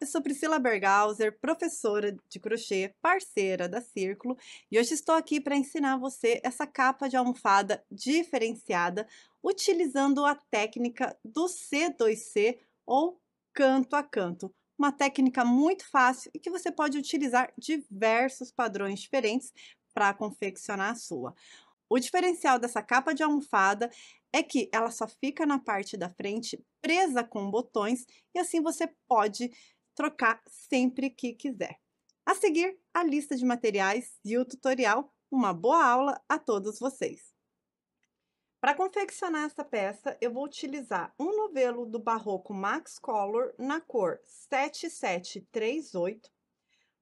Eu sou Priscila Berghauser, professora de crochê, parceira da Círculo, e hoje estou aqui para ensinar você essa capa de almofada diferenciada utilizando a técnica do C2C ou canto a canto. Uma técnica muito fácil e que você pode utilizar diversos padrões diferentes para confeccionar a sua. O diferencial dessa capa de almofada é que ela só fica na parte da frente presa com botões e assim você pode trocar sempre que quiser. A seguir, a lista de materiais e o tutorial. Uma boa aula a todos vocês! Para confeccionar essa peça, eu vou utilizar um novelo do Barroco Max Color na cor 7738,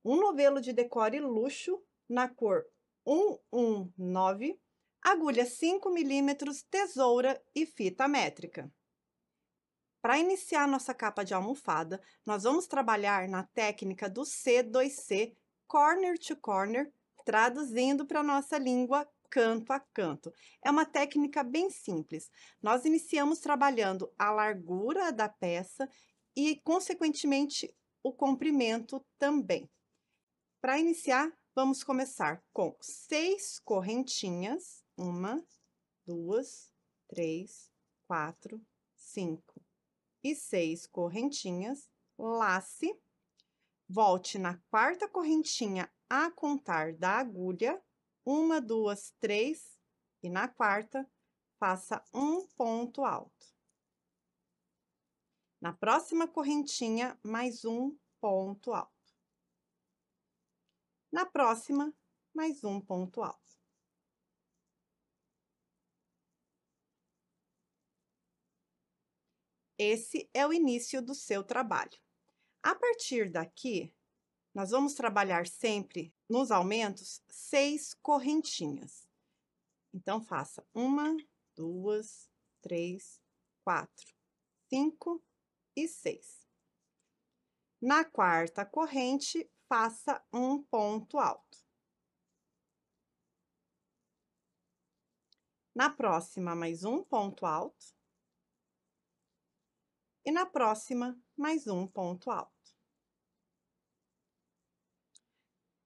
um novelo de decore luxo na cor 119, agulha 5 mm, tesoura e fita métrica. Para iniciar nossa capa de almofada, nós vamos trabalhar na técnica do C2C, corner to corner, traduzindo para nossa língua canto a canto. É uma técnica bem simples. Nós iniciamos trabalhando a largura da peça e, consequentemente, o comprimento também. Para iniciar, vamos começar com seis correntinhas. Uma, duas, três, quatro, cinco, e seis correntinhas, lace, volte na quarta correntinha a contar da agulha, uma, duas, três, e na quarta, faça um ponto alto. Na próxima correntinha, mais um ponto alto. Na próxima, mais um ponto alto. Esse é o início do seu trabalho. A partir daqui, nós vamos trabalhar sempre nos aumentos seis correntinhas. Então, faça uma, duas, três, quatro, cinco e seis. Na quarta corrente, faça um ponto alto. Na próxima, mais um ponto alto e na próxima, mais um ponto alto.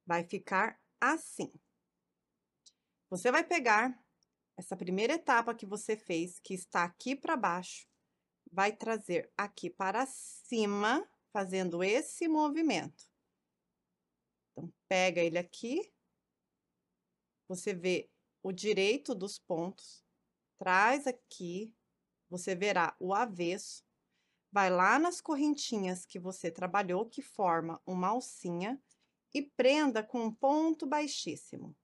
Vai ficar assim. Você vai pegar essa primeira etapa que você fez, que está aqui para baixo, vai trazer aqui para cima, fazendo esse movimento. Então, pega ele aqui, você vê o direito dos pontos, traz aqui, você verá o avesso, vai lá nas correntinhas que você trabalhou, que forma uma alcinha, e prenda com um ponto baixíssimo.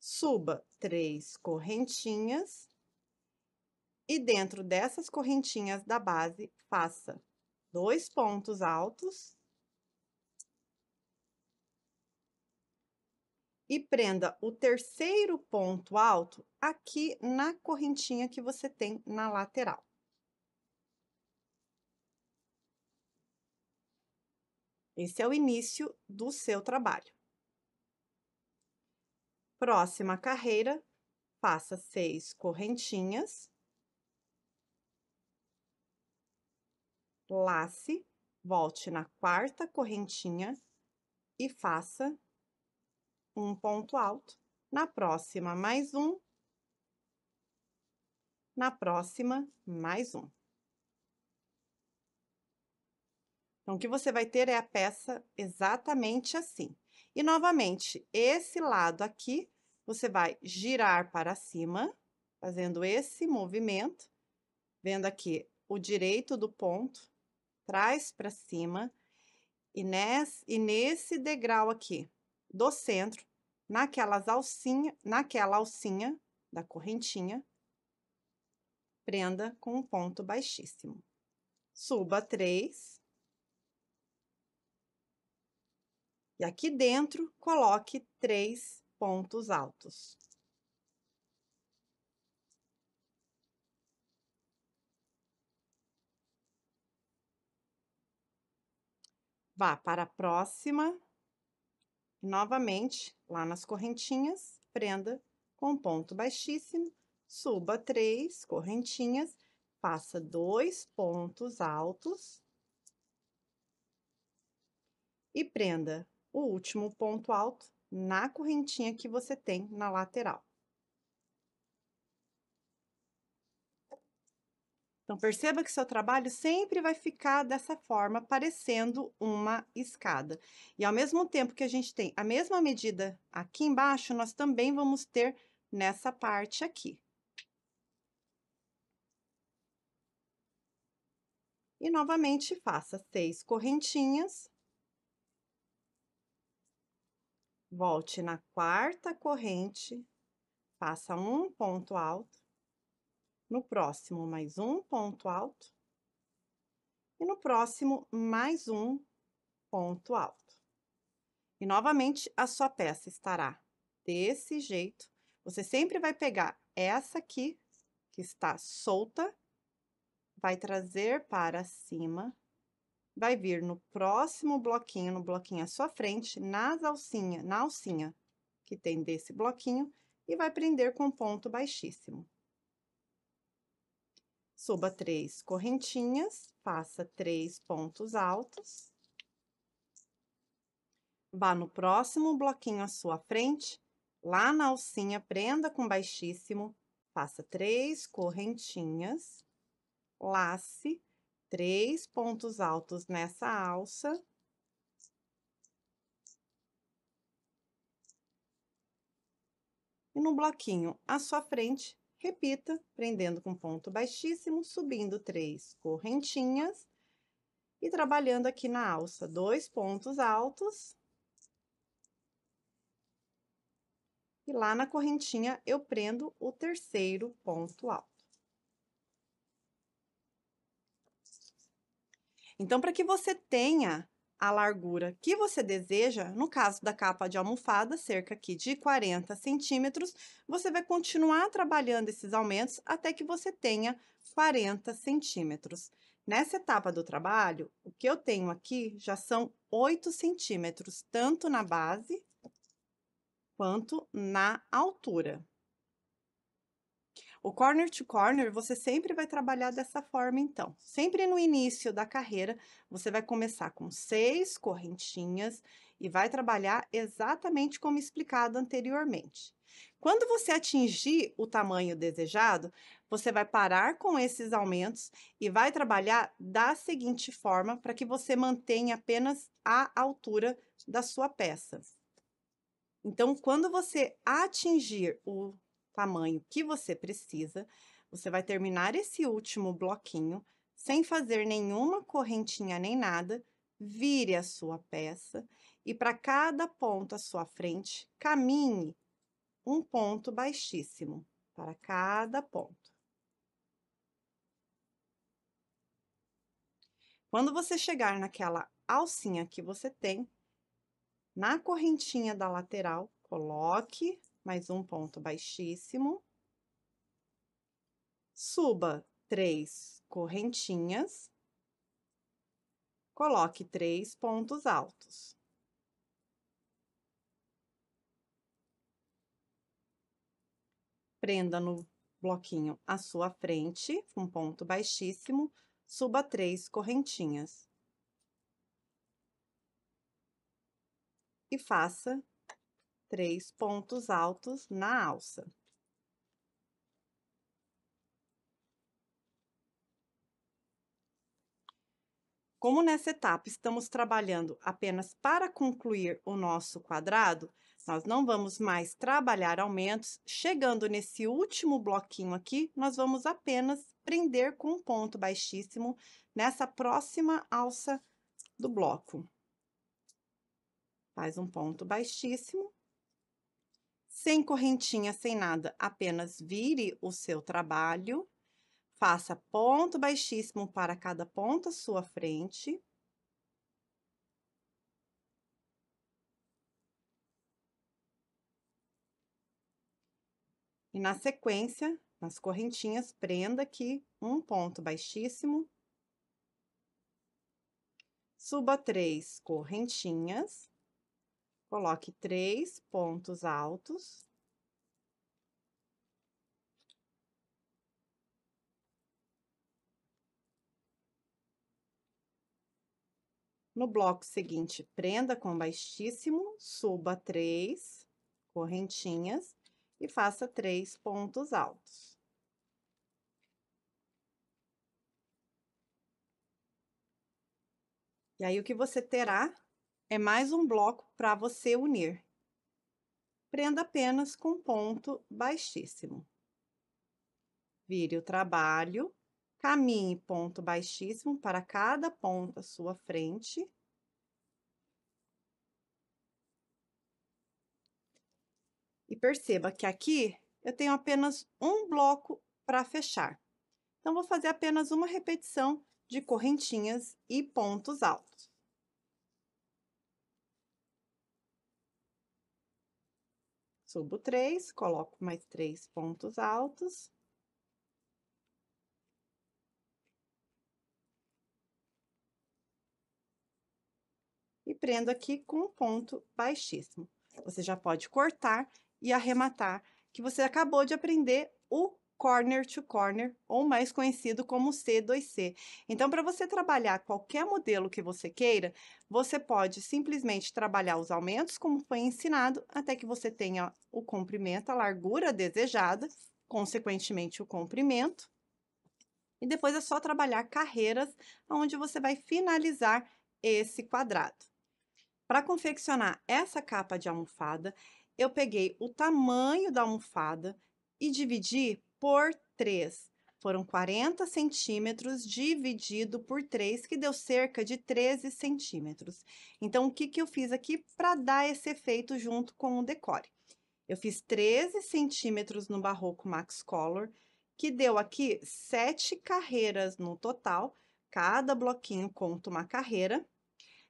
Suba três correntinhas e dentro dessas correntinhas da base, faça dois pontos altos e prenda o terceiro ponto alto aqui na correntinha que você tem na lateral. Esse é o início do seu trabalho. Próxima carreira, faça seis correntinhas, lace, volte na quarta correntinha e faça um ponto alto. Na próxima, mais um. Na próxima, mais um. Então, o que você vai ter é a peça exatamente assim. E, novamente, esse lado aqui, você vai girar para cima, fazendo esse movimento, vendo aqui o direito do ponto, traz para cima, e nesse, e nesse degrau aqui do centro, naquelas alcinha, naquela alcinha da correntinha, prenda com um ponto baixíssimo. Suba três, E aqui dentro, coloque três pontos altos. Vá para a próxima, novamente, lá nas correntinhas, prenda com ponto baixíssimo, suba três correntinhas, faça dois pontos altos e prenda o último ponto alto na correntinha que você tem na lateral. Então, perceba que seu trabalho sempre vai ficar dessa forma, parecendo uma escada. E ao mesmo tempo que a gente tem a mesma medida aqui embaixo, nós também vamos ter nessa parte aqui. E novamente, faça seis correntinhas Volte na quarta corrente, faça um ponto alto, no próximo mais um ponto alto, e no próximo mais um ponto alto. E novamente a sua peça estará desse jeito. Você sempre vai pegar essa aqui, que está solta, vai trazer para cima vai vir no próximo bloquinho, no bloquinho à sua frente, nas alcinha, na alcinha que tem desse bloquinho, e vai prender com ponto baixíssimo. Suba três correntinhas, faça três pontos altos. Vá no próximo bloquinho à sua frente, lá na alcinha, prenda com baixíssimo, faça três correntinhas, lace, três pontos altos nessa alça. E no bloquinho à sua frente, repita, prendendo com ponto baixíssimo, subindo três correntinhas e trabalhando aqui na alça, dois pontos altos. E lá na correntinha eu prendo o terceiro ponto alto. Então, para que você tenha a largura que você deseja, no caso da capa de almofada, cerca aqui de 40 centímetros, você vai continuar trabalhando esses aumentos até que você tenha 40 centímetros. Nessa etapa do trabalho, o que eu tenho aqui já são 8 centímetros, tanto na base quanto na altura. O corner to corner você sempre vai trabalhar dessa forma, então. Sempre no início da carreira, você vai começar com seis correntinhas e vai trabalhar exatamente como explicado anteriormente. Quando você atingir o tamanho desejado, você vai parar com esses aumentos e vai trabalhar da seguinte forma para que você mantenha apenas a altura da sua peça. Então, quando você atingir o tamanho que você precisa. Você vai terminar esse último bloquinho sem fazer nenhuma correntinha nem nada. Vire a sua peça e para cada ponto à sua frente, caminhe um ponto baixíssimo para cada ponto. Quando você chegar naquela alcinha que você tem, na correntinha da lateral, coloque mais um ponto baixíssimo. Suba três correntinhas. Coloque três pontos altos. Prenda no bloquinho à sua frente, um ponto baixíssimo, suba três correntinhas. E faça três pontos altos na alça. Como nessa etapa estamos trabalhando apenas para concluir o nosso quadrado, nós não vamos mais trabalhar aumentos. Chegando nesse último bloquinho aqui, nós vamos apenas prender com um ponto baixíssimo nessa próxima alça do bloco. Faz um ponto baixíssimo sem correntinha, sem nada, apenas vire o seu trabalho, faça ponto baixíssimo para cada ponta à sua frente. E na sequência, nas correntinhas, prenda aqui um ponto baixíssimo, suba três correntinhas. Coloque três pontos altos. No bloco seguinte, prenda com baixíssimo, suba três correntinhas e faça três pontos altos. E aí, o que você terá é mais um bloco para você unir. Prenda apenas com ponto baixíssimo. Vire o trabalho, caminhe ponto baixíssimo para cada ponto à sua frente. E perceba que aqui eu tenho apenas um bloco para fechar. Então, vou fazer apenas uma repetição de correntinhas e pontos altos. Subo três, coloco mais três pontos altos. E prendo aqui com um ponto baixíssimo. Você já pode cortar e arrematar, que você acabou de aprender o corner to corner, ou mais conhecido como C2C. Então, para você trabalhar qualquer modelo que você queira, você pode simplesmente trabalhar os aumentos, como foi ensinado, até que você tenha o comprimento, a largura desejada, consequentemente o comprimento. E depois é só trabalhar carreiras, onde você vai finalizar esse quadrado. Para confeccionar essa capa de almofada, eu peguei o tamanho da almofada e dividi por 3. Foram 40 centímetros dividido por 3, que deu cerca de 13 centímetros. Então, o que, que eu fiz aqui para dar esse efeito junto com o decore? Eu fiz 13 centímetros no Barroco Max Color, que deu aqui 7 carreiras no total, cada bloquinho conta uma carreira.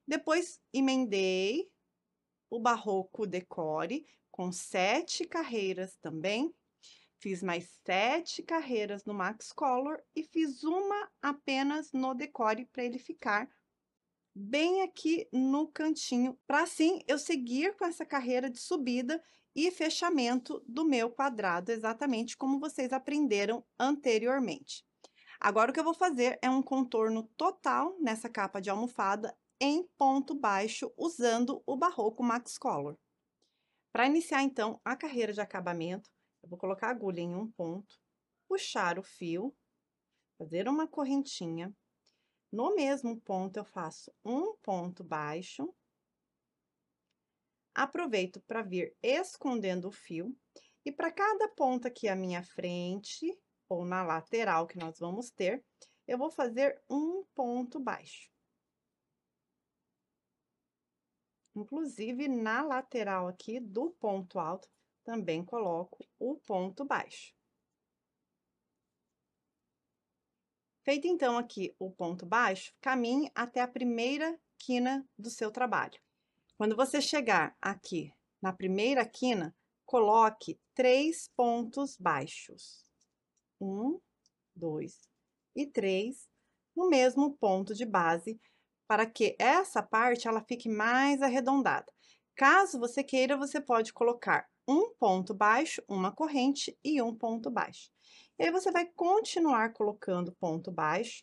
Depois, emendei o Barroco Decore com 7 carreiras também, Fiz mais sete carreiras no Max Color e fiz uma apenas no decore para ele ficar bem aqui no cantinho, para assim eu seguir com essa carreira de subida e fechamento do meu quadrado, exatamente como vocês aprenderam anteriormente. Agora o que eu vou fazer é um contorno total nessa capa de almofada em ponto baixo usando o Barroco Max Color. Para iniciar então a carreira de acabamento, eu vou colocar a agulha em um ponto, puxar o fio, fazer uma correntinha. No mesmo ponto, eu faço um ponto baixo. Aproveito para vir escondendo o fio. E para cada ponta aqui à minha frente, ou na lateral que nós vamos ter, eu vou fazer um ponto baixo. Inclusive, na lateral aqui do ponto alto, também coloco o ponto baixo. Feito então aqui o ponto baixo, caminhe até a primeira quina do seu trabalho. Quando você chegar aqui na primeira quina, coloque três pontos baixos. Um, dois e três no mesmo ponto de base, para que essa parte ela fique mais arredondada. Caso você queira, você pode colocar um ponto baixo, uma corrente e um ponto baixo. E aí você vai continuar colocando ponto baixo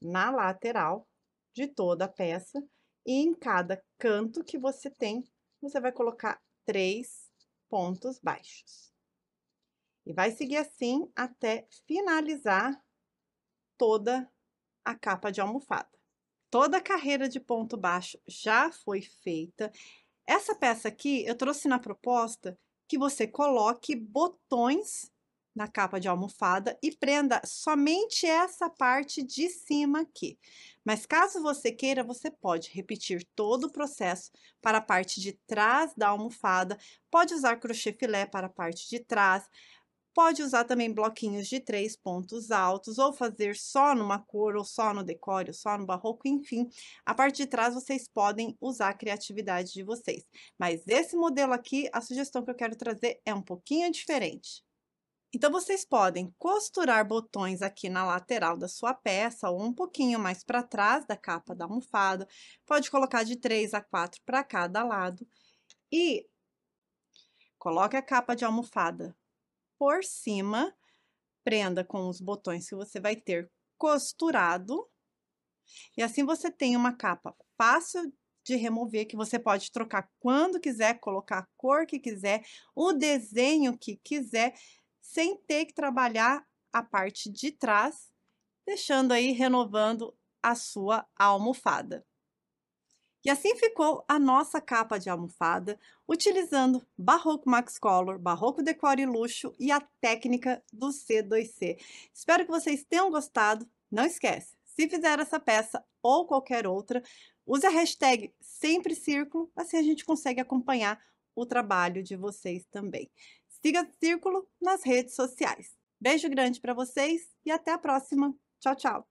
na lateral de toda a peça e em cada canto que você tem, você vai colocar três pontos baixos. E vai seguir assim até finalizar toda a capa de almofada. Toda a carreira de ponto baixo já foi feita. Essa peça aqui eu trouxe na proposta que você coloque botões na capa de almofada e prenda somente essa parte de cima aqui. Mas caso você queira, você pode repetir todo o processo para a parte de trás da almofada, pode usar crochê filé para a parte de trás, Pode usar também bloquinhos de três pontos altos, ou fazer só numa cor, ou só no decore, ou só no barroco, enfim. A parte de trás vocês podem usar a criatividade de vocês. Mas esse modelo aqui, a sugestão que eu quero trazer é um pouquinho diferente. Então, vocês podem costurar botões aqui na lateral da sua peça ou um pouquinho mais para trás da capa da almofada. Pode colocar de três a quatro para cada lado. E coloque a capa de almofada por cima, prenda com os botões que você vai ter costurado. E assim você tem uma capa fácil de remover, que você pode trocar quando quiser, colocar a cor que quiser, o desenho que quiser, sem ter que trabalhar a parte de trás, deixando aí renovando a sua almofada. E assim ficou a nossa capa de almofada, utilizando Barroco Max Color, Barroco Decore e Luxo e a técnica do C2C. Espero que vocês tenham gostado. Não esquece, se fizer essa peça ou qualquer outra, use a hashtag sempre círculo, assim a gente consegue acompanhar o trabalho de vocês também. Siga Círculo nas redes sociais. Beijo grande para vocês e até a próxima. Tchau, tchau.